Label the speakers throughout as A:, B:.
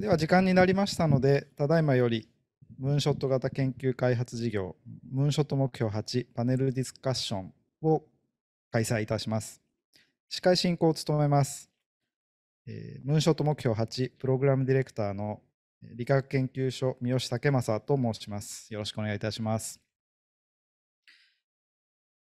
A: では時間になりましたので、ただいまより、ムーンショット型研究開発事業、ムーンショット目標8パネルディスカッションを開催いたします。司会進行を務めます、えー、ムーンショット目標8プログラムディレクターの理化学研究所三好武正と申します。よろしくお願いいたします。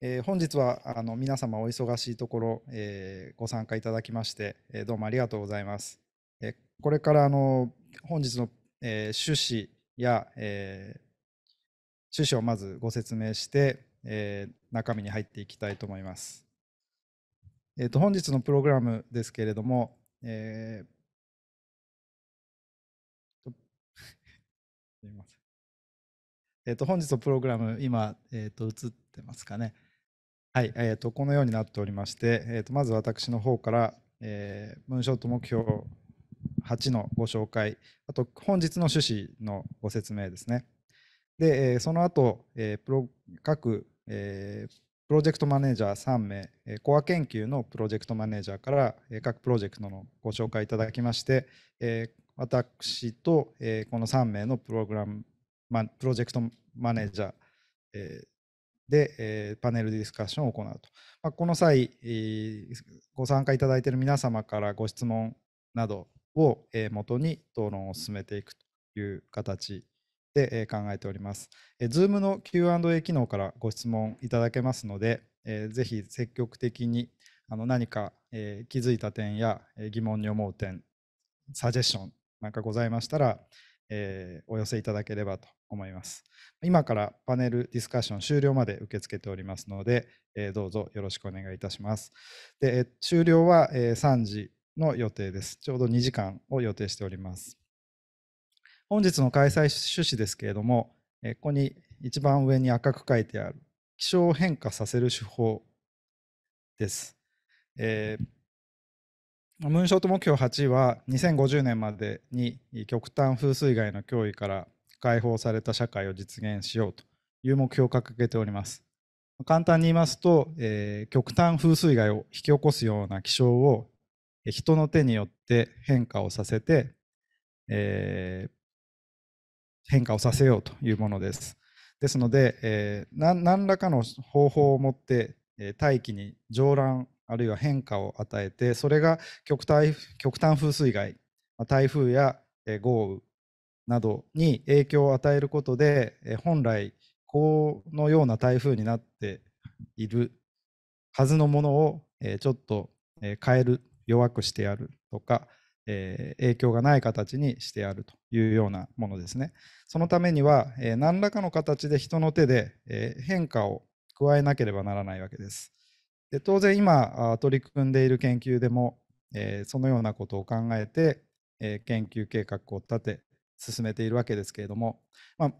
A: えー、本日はあの皆様お忙しいところ、えー、ご参加いただきまして、えどうもありがとうございます。えこれからあの本日の、え趣旨や、え趣旨をまずご説明して、え中身に入っていきたいと思います。えー、と本日のプログラムですけれども、えー、すみません。えっ、ー、と、本日のプログラム、今、えっ、ー、と、映ってますかね。はい、えっ、ー、と、このようになっておりまして、えっ、と、まず私の方から、えー、ムーンショット目標8のご紹介、あと本日の趣旨のご説明ですね。で、その後、各プロジェクトマネージャー3名、コア研究のプロジェクトマネージャーから各プロジェクトのご紹介いただきまして、私とこの3名のプログラム、プロジェクトマネージャーでパネルディスカッションを行うと。この際、ご参加いただいている皆様からご質問などを元に討論を進めていくという形で考えております。Zoom の Q&A 機能からご質問いただけますので、ぜひ積極的に何か気づいた点や疑問に思う点、サジェッションなんかございましたら、お寄せいただければと思います。今からパネルディスカッション終了まで受け付けておりますので、どうぞよろしくお願いいたします。で終了は3時の予定です。ちょうど2時間を予定しております。本日の開催趣旨ですけれども、ここに一番上に赤く書いてある気象を変化させる手法です。えー、ムーンショット目標8は2050年までに極端風水害の脅威から解放された社会を実現しようという目標を掲げております。簡単に言いますと、えー、極端風水害を引き起こすような気象を人の手によって変化をさせて、えー、変化をさせようというものです。ですので、えー、何らかの方法を持って、えー、大気に上乱あるいは変化を与えてそれが極端極端風水害台風や豪雨などに影響を与えることで本来このような台風になっているはずのものをちょっと変える弱くしてやるとか、えー、影響がない形にしてやるというようなものですね。そのためには、えー、何らかの形で人の手で、えー、変化を加えなければならないわけです。で当然今取り組んでいる研究でも、えそのようなことを考えて、え研究計画を立て進めているわけですけれども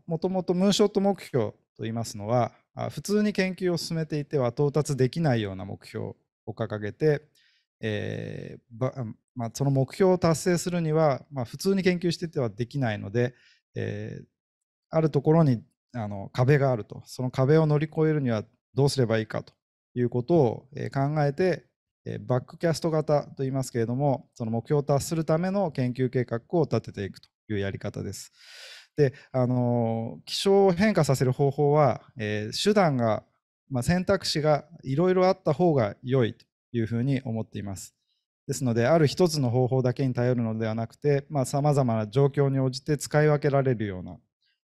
A: もともとムーショット目標といいますのは普通に研究を進めていては到達できないような目標を掲げてえーまあ、その目標を達成するには、まあ、普通に研究しててはできないので、えー、あるところにあの壁があるとその壁を乗り越えるにはどうすればいいかということを考えてバックキャスト型といいますけれどもその目標を達するための研究計画を立てていくというやり方です。であの気象を変化させる方法は、えー、手段が、まあ、選択肢がいろいろあった方が良いというふうに思っています。ですので、ある一つの方法だけに頼るのではなくて、さまざ、あ、まな状況に応じて使い分けられるような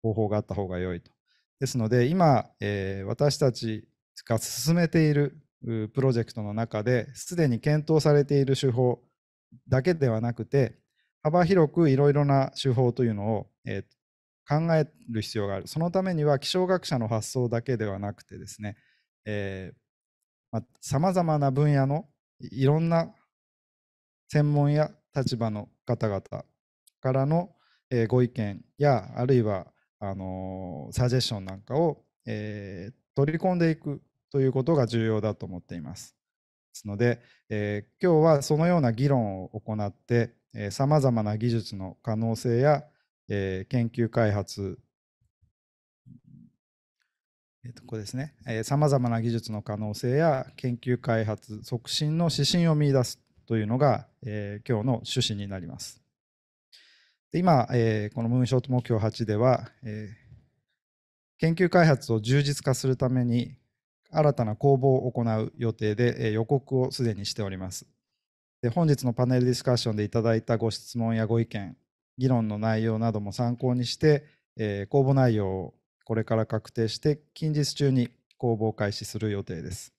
A: 方法があった方が良いと。ですので、今、えー、私たちが進めているプロジェクトの中で、すでに検討されている手法だけではなくて、幅広くいろいろな手法というのを、えー、考える必要がある。そのためには、気象学者の発想だけではなくてですね、えーさまざ、あ、まな分野のいろんな専門や立場の方々からの、えー、ご意見やあるいはあのー、サジェッションなんかを、えー、取り込んでいくということが重要だと思っています。ですので、えー、今日はそのような議論を行ってさまざまな技術の可能性や、えー、研究開発えっとここですね、さまざまな技術の可能性や研究開発促進の指針を見出すというのが、えー、今日の趣旨になります。で今、えー、このムーンショット目標8では、えー、研究開発を充実化するために新たな公募を行う予定で予告をすでにしております。で本日のパネルディスカッションでいただいたご質問やご意見、議論の内容なども参考にして、えー、公募内容をこれから確定して近日中に公募を開始する予定です。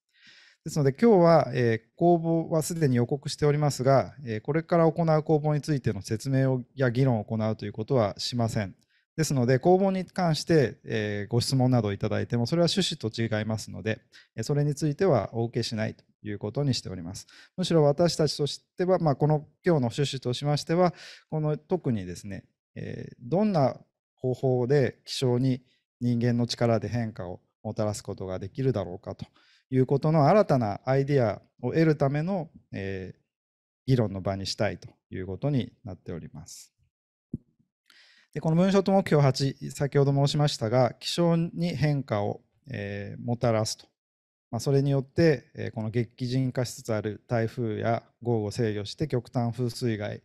A: ですので今日は、えー、公募はすでに予告しておりますが、えー、これから行う公募についての説明をや議論を行うということはしません。ですので、公募に関して、えー、ご質問などいただいても、それは趣旨と違いますので、それについてはお受けしないということにしております。むしろ私たちとしては、まあ、この今日の趣旨としましては、この特にですね、えどんな方法で気象に人間の力で変化をもたらすことができるだろうかということの新たなアイデアを得るための、えー、議論の場にしたいということになっております。でこの文書と目標8先ほど申しましたが気象に変化を、えー、もたらすと、まあ、それによって、えー、この激甚化しつつある台風や豪雨を制御して極端風水害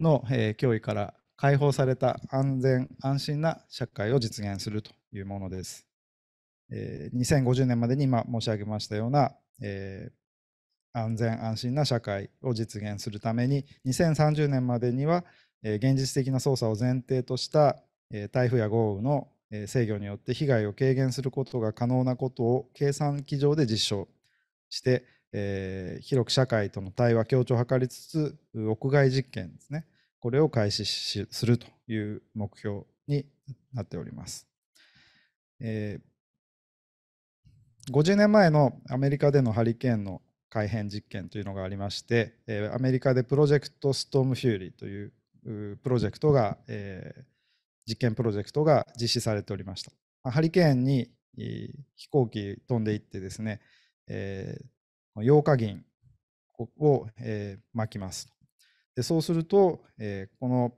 A: の、えー、脅威から解放された安全安心な社会を実現するというものです。えー、2050年までに今申し上げましたような、えー、安全安心な社会を実現するために2030年までには、えー、現実的な操作を前提とした、えー、台風や豪雨の制御によって被害を軽減することが可能なことを計算機上で実証して、えー、広く社会との対話協調を図りつつ屋外実験ですねこれを開始するという目標になっております。えー、50年前のアメリカでのハリケーンの改変実験というのがありまして、えー、アメリカでプロジェクトストームフューリーというプロジェクトが、えー、実験プロジェクトが実施されておりました。ハリケーンに飛行機飛んでいってですね、えー、8日銀を、えー、巻きますでそうすると、えこの、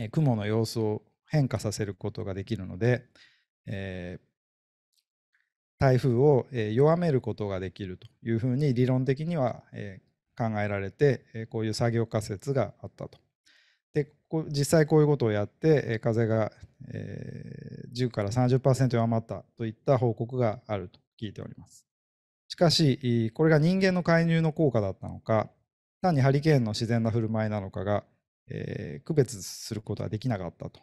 A: え雲の様子を変化させることができるので、え台風を弱めることができるというふうに理論的には考えられてこういう作業仮説があったと。で実際こういうことをやって風が10から30%弱まったといった報告があると聞いております。しかしこれが人間の介入の効果だったのか単にハリケーンの自然な振る舞いなのかが、えー、区別することはできなかったと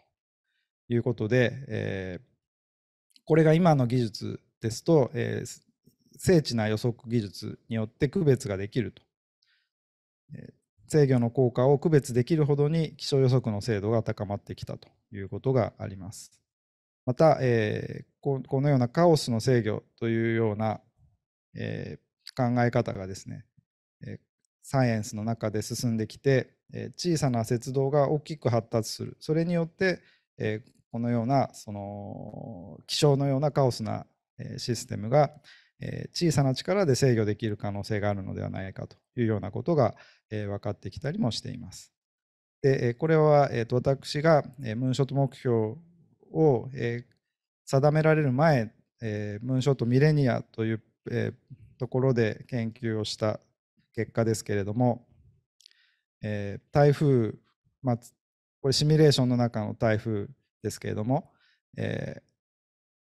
A: いうことで、えー、これが今の技術ですと、えー、精緻な予測技術によって区別ができると、え制御の効果を区別できるほどに気象予測の精度が高まってきたということがあります。また、えー、このようなカオスの制御というような、え考え方がですね、えサイエンスの中で進んできて、え小さな雪道が大きく発達するそれによって、えこのようなその気象のようなカオスな、えシステムが、え小さな力で制御できる可能性があるのではないかというようなことが、え分かってきたりもしています。でこれは、えと私が、えムーンショット目標を、え定められる前、えムーンショットミレニアという、えところで研究をした結果ですけれども、えー、台風、まあ、これシミュレーションの中の台風ですけれども、えー、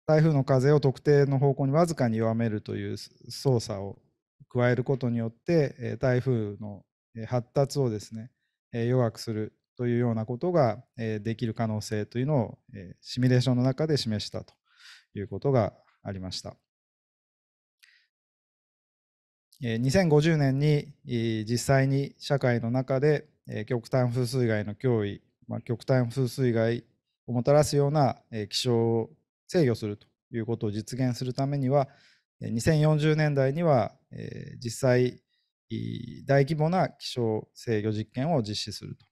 A: 台風の風を特定の方向にわずかに弱めるという操作を加えることによって、え台風の発達をですね、え弱くするというようなことが、えできる可能性というのを、えシミュレーションの中で示したということがありました。2050年に実際に社会の中で極端風水害の脅威、まあ、極端風水害をもたらすような気象を制御するということを実現するためには2040年代には実際大規模な気象制御実験を実施すると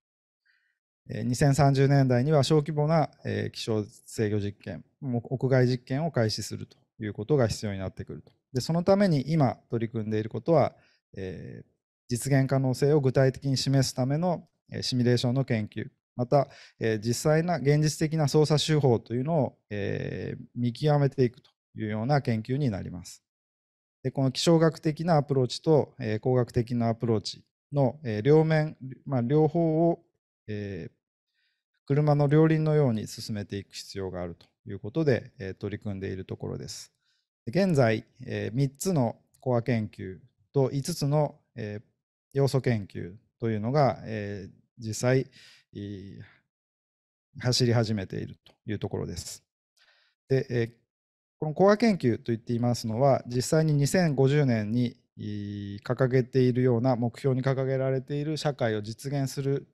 A: 2030年代には小規模な気象制御実験屋外実験を開始するということが必要になってくるとでそのために今取り組んでいることは、えー、実現可能性を具体的に示すためのシミュレーションの研究また、えー、実際な現実的な操作手法というのを、えー、見極めていくというような研究になります。でこの気象学的なアプローチと、えー、工学的なアプローチの、えー、両面、まあ、両方を、えー、車の両輪のように進めていく必要があるということで、えー、取り組んでいるところです。現在、え3つのコア研究と5つの、え要素研究というのが、え実際、走り始めているというところです。で、えこのコア研究と言っていますのは、実際に2050年に掲げているような目標に掲げられている社会を実現する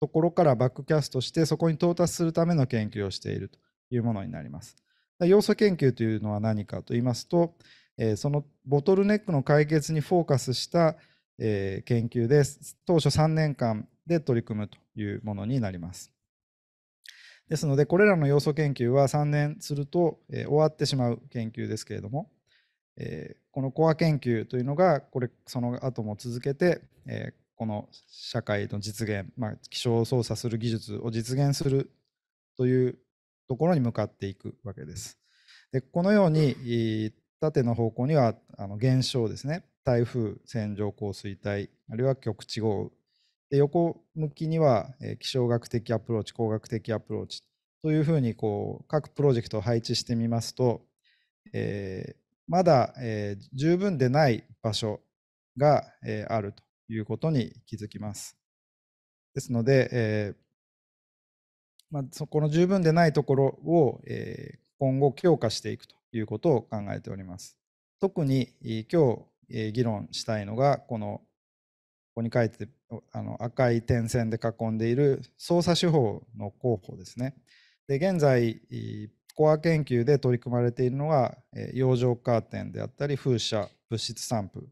A: ところからバックキャストして、そこに到達するための研究をしているというものになります。要素研究というのは何かと言いますと、えそのボトルネックの解決にフォーカスした、え研究です。当初3年間で取り組むというものになります。ですので、これらの要素研究は3年すると、え終わってしまう研究ですけれども、えこのコア研究というのが、これ、その後も続けて、えこの社会の実現、まあ、気象を操作する技術を実現するというところに向かっていくわけです。でこのように縦の方向にはあの現象ですね台風線状降水帯あるいは局地豪雨で横向きには、え気象学的アプローチ工学的アプローチというふうにこう各プロジェクトを配置してみますと、えー、まだ、えー、十分でない場所が、えー、あるということに気づきます。ですので、えーまあ、そこの十分でないところを、えー、今後強化していくということを考えております。特に、えー、今日、えー、議論したいのがこのここに書いてあの赤い点線で囲んでいる操作手法の候補ですね。で現在コア研究で取り組まれているのは養生カーテンであったり風車物質散布あ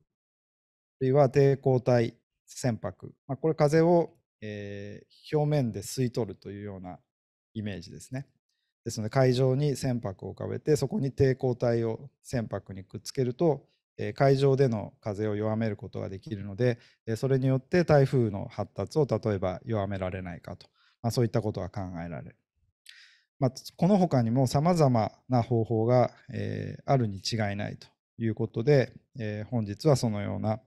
A: るいは抵抗体船舶、まあ、これ風を、えー、表面で吸い取るというようなイメージですね。ですので海上に船舶を浮かべてそこに抵抗体を船舶にくっつけると海上での風を弱めることができるのでそれによって台風の発達を例えば弱められないかと、まあ、そういったことが考えられる、まあ、この他にもさまざまな方法が、えー、あるに違いないということで、えー、本日はそのような、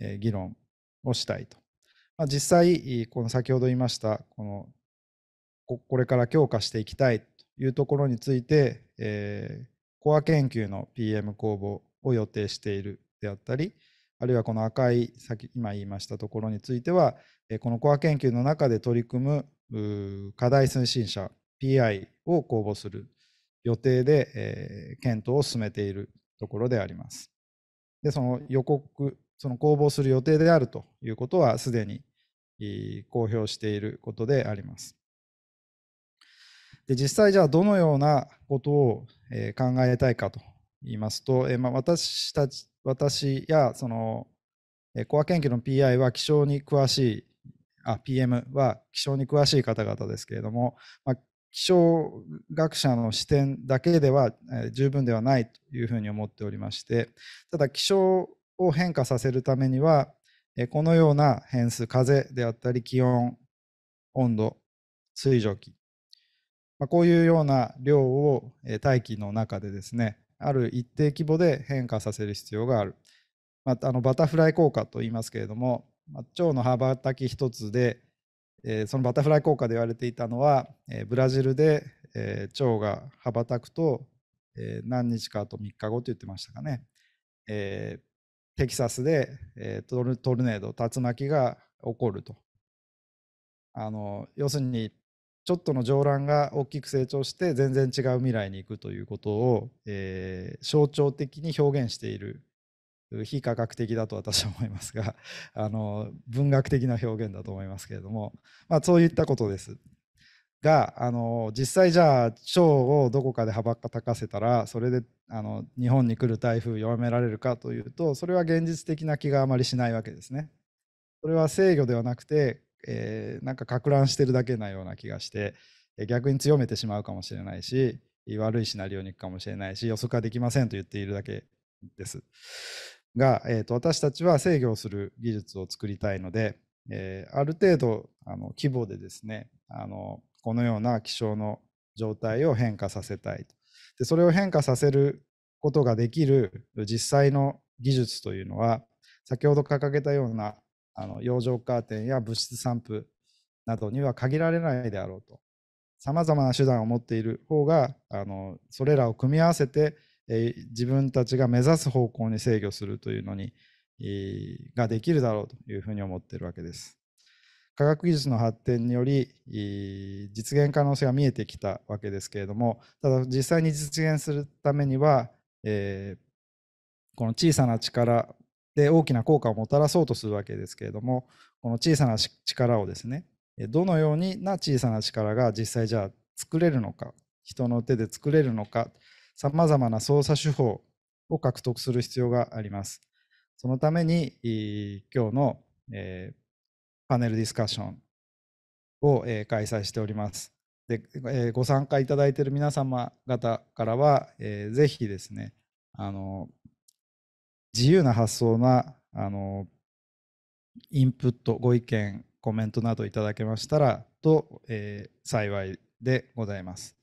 A: えー、議論をしたいと、まあ、実際この先ほど言いましたこのこれから強化していきたいというところについて、えー、コア研究の PM 公募を予定しているであったり、あるいはこの赤い、先今言いましたところについては、このコア研究の中で取り組む課題推進者、PI を公募する予定で、えー、検討を進めているところであります。で、その予告、その公募する予定であるということは、すでに公表していることであります。で実際じゃあどのようなことを考えたいかと言いますと、えまあ、私たち私やそのコア研究の PI は気象に詳しいあ PM は気象に詳しい方々ですけれども、まあ、気象学者の視点だけでは十分ではないというふうに思っておりましてただ気象を変化させるためにはこのような変数風であったり気温温度水蒸気まこういうような量を大気の中でですねある一定規模で変化させる必要がある、まあ、あのバタフライ効果といいますけれども、まの羽ばたき一つで、えそのバタフライ効果で言われていたのは、えブラジルで、えが羽ばたくと、え何日かあと3日後と言ってましたかね、えテキサスで、えトルネード竜巻が起こるとあの要するにちょっとの上乱が大きく成長して全然違う未来に行くということを、えー、象徴的に表現している非科学的だと私は思いますが あの文学的な表現だと思いますけれども、まあ、そういったことです。があの実際じゃあ賞をどこかで羽ばたかせたらそれであの日本に来る台風弱められるかというとそれは現実的な気があまりしないわけですね。それは制御ではなくてえー、なんかか乱してるだけなような気がして逆に強めてしまうかもしれないし悪いシナリオに行くかもしれないし予測ができませんと言っているだけですが、えーと、私たちは制御する技術を作りたいので、えー、ある程度あの規模でですねあのこのような気象の状態を変化させたいでそれを変化させることができる実際の技術というのは先ほど掲げたようなあの養生カーテンや物質散布などには限られないであろうと。さまざまな手段を持っている方があのそれらを組み合わせて、えー、自分たちが目指す方向に制御するというのに、えー、ができるだろうというふうに思っているわけです。科学技術の発展により、えー、実現可能性が見えてきたわけですけれどもただ実際に実現するためには、えー、この小さな力で大きな効果をもたらそうとするわけですけれどもこの小さな力をですねどのような小さな力が実際じゃあ作れるのか人の手で作れるのかさまざまな操作手法を獲得する必要があります。そのために今日の、えー、パネルディスカッションを、えー、開催しております。で、えー、ご参加いただいている皆様方からは、えー、ぜひですねあの自由な発想なあのインプットご意見コメントなどいただけましたらと、えー、幸いでございます。